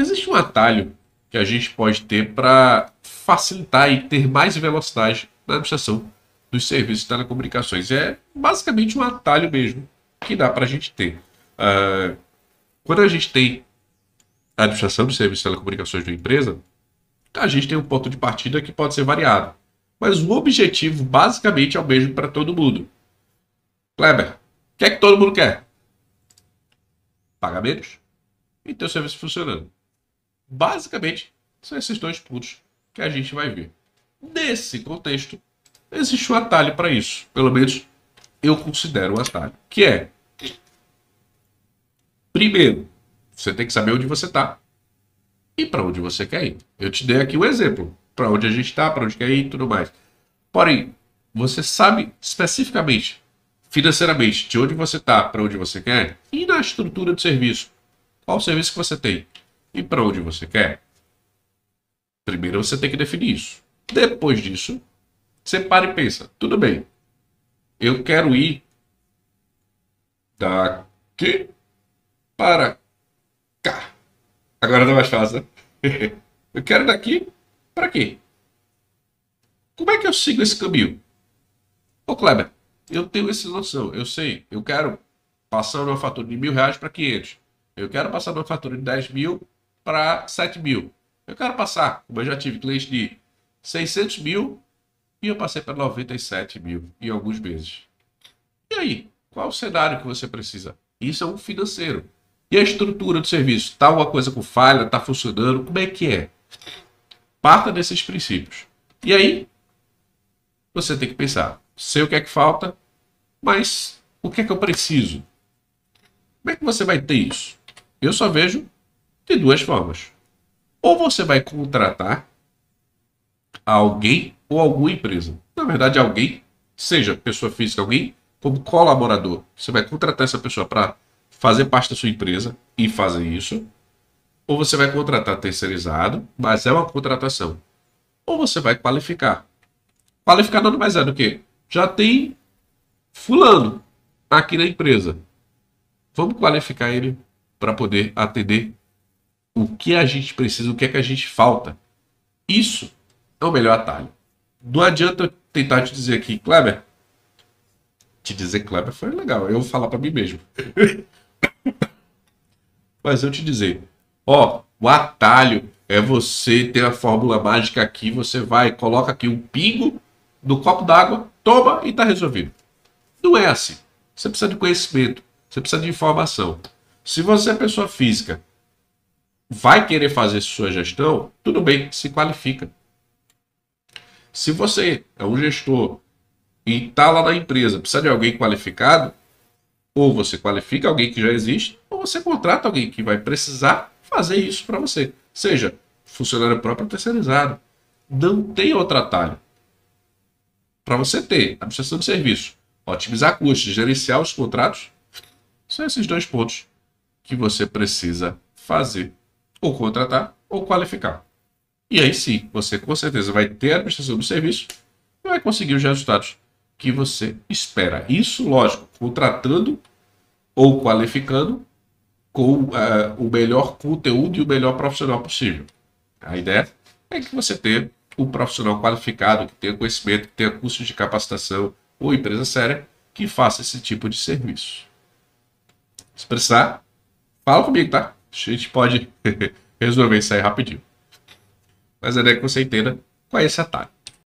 Existe um atalho que a gente pode ter para facilitar e ter mais velocidade na administração dos serviços de telecomunicações. É basicamente um atalho mesmo que dá para a gente ter. Uh, quando a gente tem a administração dos serviços de telecomunicações de uma empresa, a gente tem um ponto de partida que pode ser variado. Mas o objetivo basicamente é o mesmo para todo mundo. Kleber, o que é que todo mundo quer? Pagar menos e ter o serviço funcionando. Basicamente, são esses dois pontos que a gente vai ver. Nesse contexto, existe um atalho para isso. Pelo menos eu considero um atalho. Que é, primeiro, você tem que saber onde você está e para onde você quer ir. Eu te dei aqui um exemplo para onde a gente está, para onde quer ir e tudo mais. Porém, você sabe especificamente, financeiramente, de onde você está, para onde você quer e na estrutura do serviço. Qual serviço que você tem? e para onde você quer. Primeiro você tem que definir isso. Depois disso, você para e pensa: tudo bem, eu quero ir daqui para cá. Agora é mais fácil. Né? eu quero daqui para quê? Como é que eu sigo esse caminho? Ô Kleber, eu tenho essa noção, eu sei, eu quero passar uma fatura de mil reais para 500. Eu quero passar uma fatura de 10 mil para 7 mil. Eu quero passar, como eu já tive cliente de 600 mil e eu passei para 97 mil em alguns meses. E aí? Qual o cenário que você precisa? Isso é um financeiro. E a estrutura do serviço? Está uma coisa com falha? Está funcionando? Como é que é? Parta desses princípios. E aí, você tem que pensar. Sei o que é que falta, mas o que é que eu preciso? Como é que você vai ter isso? Eu só vejo de duas formas. Ou você vai contratar alguém ou alguma empresa. Na verdade, alguém, seja pessoa física, alguém como colaborador. Você vai contratar essa pessoa para fazer parte da sua empresa e fazer isso. Ou você vai contratar terceirizado, mas é uma contratação. Ou você vai qualificar. Qualificar nada mais é do que já tem fulano aqui na empresa. Vamos qualificar ele para poder atender o que a gente precisa, o que é que a gente falta. Isso é o melhor atalho. Não adianta eu tentar te dizer aqui, Kleber. Te dizer Kleber foi legal, eu vou falar para mim mesmo. Mas eu te dizer, ó, o atalho é você ter a fórmula mágica aqui, você vai, coloca aqui um pingo no copo d'água, toma e tá resolvido. Não é assim. Você precisa de conhecimento, você precisa de informação. Se você é pessoa física vai querer fazer sua gestão, tudo bem, se qualifica. Se você é um gestor e está lá na empresa, precisa de alguém qualificado, ou você qualifica alguém que já existe, ou você contrata alguém que vai precisar fazer isso para você. Seja funcionário próprio ou terceirizado. Não tem outra atalho. Para você ter a administração de serviço, otimizar custos, gerenciar os contratos, são esses dois pontos que você precisa fazer ou contratar, ou qualificar. E aí sim, você com certeza vai ter a prestação do serviço e vai conseguir os resultados que você espera. Isso, lógico, contratando ou qualificando com uh, o melhor conteúdo e o melhor profissional possível. A ideia é que você tenha um profissional qualificado, que tenha conhecimento, que tenha curso de capacitação ou empresa séria que faça esse tipo de serviço. Se precisar, fala comigo, tá? A gente pode resolver isso aí rapidinho. Mas é a que você entenda qual é esse atalho.